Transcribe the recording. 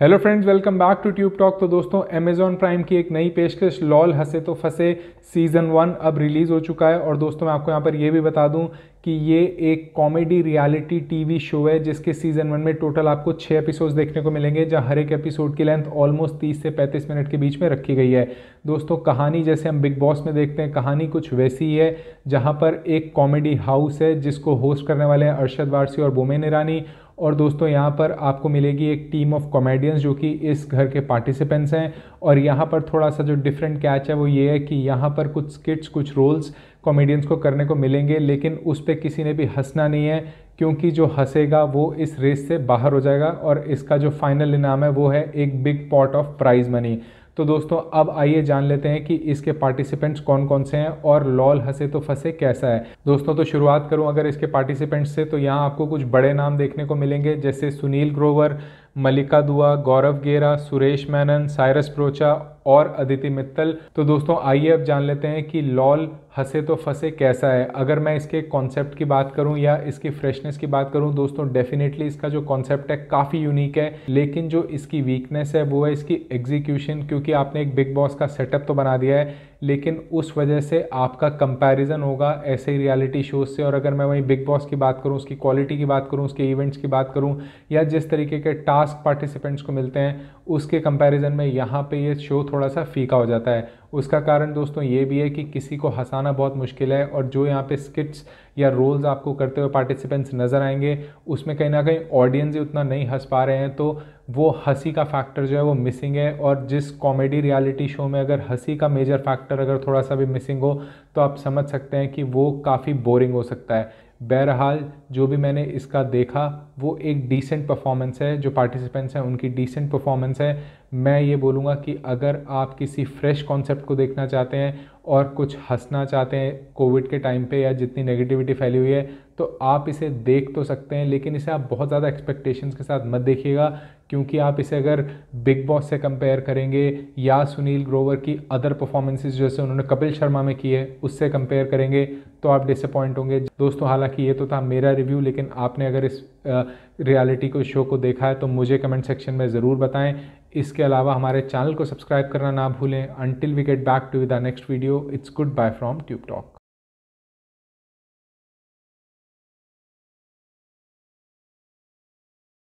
hello friends welcome back to Tube Talk तो दोस्तों Amazon prime की एक नई पेशकश लॉल हंसे तो फंसे सीज़न वन अब रिलीज़ हो चुका है और दोस्तों मैं आपको यहाँ पर यह भी बता दूँ कि ये एक कॉमेडी रियलिटी टीवी शो है जिसके सीज़न वन में टोटल आपको छः एपिसोड्स देखने को मिलेंगे जहाँ हर एक एपिसोड की लेंथ ऑलमोस्ट तीस से पैंतीस मिनट के बीच में रखी गई है दोस्तों कहानी जैसे हम बिग बॉस में देखते हैं कहानी कुछ वैसी ही है जहाँ पर एक कॉमेडी हाउस है जिसको होस्ट करने वाले हैं अरशद वारसी और बोमेन ईरानी और दोस्तों यहाँ पर आपको मिलेगी एक टीम ऑफ कॉमेडियंस जो कि इस घर के पार्टिसिपेंट्स हैं और यहाँ पर थोड़ा सा जो डिफरेंट कैच है वो ये है कि यहाँ पर कुछ स्किट्स कुछ रोल्स कॉमेडियंस को करने को मिलेंगे लेकिन उस पर किसी ने भी हंसना नहीं है क्योंकि जो हंसेगा वो इस रेस से बाहर हो जाएगा और इसका जो फाइनल इनाम है वो है एक big pot of prize money तो दोस्तों अब आइए जान लेते हैं कि इसके पार्टिसिपेंट्स कौन कौन से हैं और लॉल हंसे तो फंसे कैसा है दोस्तों तो शुरुआत करूं अगर इसके पार्टिसिपेंट्स से तो यहाँ आपको कुछ बड़े नाम देखने को मिलेंगे जैसे सुनील ग्रोवर मलिका दुआ गौरव गेरा सुरेश मैनन साइरस प्रोचा और अदिति मित्तल तो दोस्तों आइए अब जान लेते हैं कि लॉल हंसे तो फंसे कैसा है अगर मैं इसके कॉन्सेप्ट की बात करूं या इसकी फ्रेशनेस की बात करूं दोस्तों डेफिनेटली इसका जो कॉन्सेप्ट है काफ़ी यूनिक है लेकिन जो इसकी वीकनेस है वो है इसकी एग्जीक्यूशन क्योंकि आपने एक बिग बॉस का सेटअप तो बना दिया है लेकिन उस वजह से आपका कंपैरिजन होगा ऐसे ही रियलिटी शोज से और अगर मैं वहीं बिग बॉस की बात करूं उसकी क्वालिटी की बात करूं उसके इवेंट्स की बात करूं या जिस तरीके के टास्क पार्टिसिपेंट्स को मिलते हैं उसके कंपैरिजन में यहाँ पे ये शो थोड़ा सा फीका हो जाता है उसका कारण दोस्तों ये भी है कि किसी को हंसाना बहुत मुश्किल है और जो यहाँ पे स्किट्स या रोल्स आपको करते हुए पार्टिसिपेंट्स नज़र आएंगे उसमें कहीं ना कहीं ऑडियंस ही उतना नहीं हंस पा रहे हैं तो वो हंसी का फैक्टर जो है वो मिसिंग है और जिस कॉमेडी रियलिटी शो में अगर हंसी का मेजर फैक्टर अगर थोड़ा सा भी मिसिंग हो तो आप समझ सकते हैं कि वो काफ़ी बोरिंग हो सकता है बहरहाल जो भी मैंने इसका देखा वो एक डिसेंट परफॉर्मेंस है जो पार्टिसिपेंट्स हैं उनकी डिसेंट परफॉर्मेंस है मैं ये बोलूँगा कि अगर आप किसी फ्रेश कॉन्सेप्ट को देखना चाहते हैं और कुछ हंसना चाहते हैं कोविड के टाइम पे या जितनी नेगेटिविटी फैली हुई है तो आप इसे देख तो सकते हैं लेकिन इसे आप बहुत ज़्यादा एक्सपेक्टेशंस के साथ मत देखिएगा क्योंकि आप इसे अगर बिग बॉस से कंपेयर करेंगे या सुनील ग्रोवर की अदर परफॉर्मेंसेज जैसे उन्होंने कपिल शर्मा में की है उससे कंपेयर करेंगे तो आप डिसअपॉइंट होंगे दोस्तों हालांकि ये तो था मेरा रिव्यू लेकिन आपने अगर इस रियलिटी को शो को देखा है तो मुझे कमेंट सेक्शन में ज़रूर बताएं इसके अलावा हमारे चैनल को सब्सक्राइब करना ना भूलें until we get back to the next video it's goodbye from Tube talk